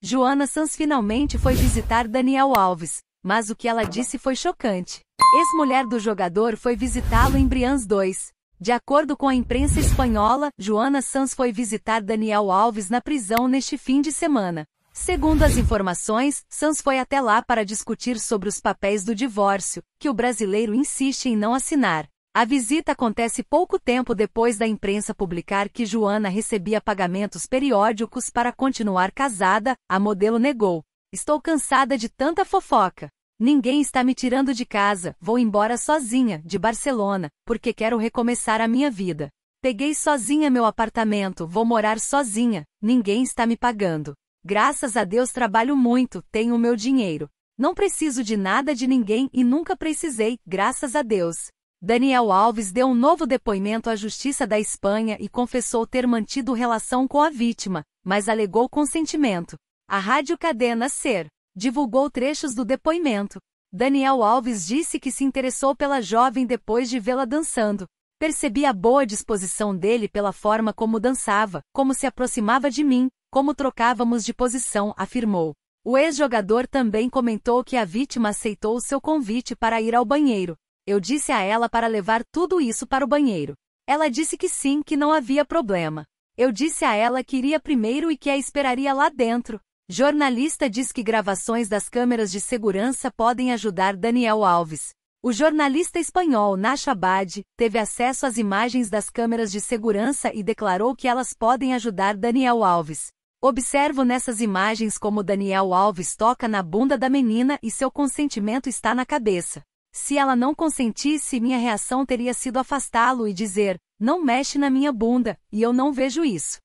Joana Sanz finalmente foi visitar Daniel Alves, mas o que ela disse foi chocante. Ex-mulher do jogador foi visitá-lo em Brians 2. De acordo com a imprensa espanhola, Joana Sanz foi visitar Daniel Alves na prisão neste fim de semana. Segundo as informações, Sanz foi até lá para discutir sobre os papéis do divórcio, que o brasileiro insiste em não assinar. A visita acontece pouco tempo depois da imprensa publicar que Joana recebia pagamentos periódicos para continuar casada, a modelo negou. Estou cansada de tanta fofoca. Ninguém está me tirando de casa, vou embora sozinha, de Barcelona, porque quero recomeçar a minha vida. Peguei sozinha meu apartamento, vou morar sozinha, ninguém está me pagando. Graças a Deus trabalho muito, tenho o meu dinheiro. Não preciso de nada de ninguém e nunca precisei, graças a Deus. Daniel Alves deu um novo depoimento à Justiça da Espanha e confessou ter mantido relação com a vítima, mas alegou consentimento. A Rádio Cadena Ser divulgou trechos do depoimento. Daniel Alves disse que se interessou pela jovem depois de vê-la dançando. Percebi a boa disposição dele pela forma como dançava, como se aproximava de mim, como trocávamos de posição, afirmou. O ex-jogador também comentou que a vítima aceitou o seu convite para ir ao banheiro, eu disse a ela para levar tudo isso para o banheiro. Ela disse que sim, que não havia problema. Eu disse a ela que iria primeiro e que a esperaria lá dentro. Jornalista diz que gravações das câmeras de segurança podem ajudar Daniel Alves. O jornalista espanhol Nacho Abad teve acesso às imagens das câmeras de segurança e declarou que elas podem ajudar Daniel Alves. Observo nessas imagens como Daniel Alves toca na bunda da menina e seu consentimento está na cabeça. Se ela não consentisse, minha reação teria sido afastá-lo e dizer: Não mexe na minha bunda, e eu não vejo isso.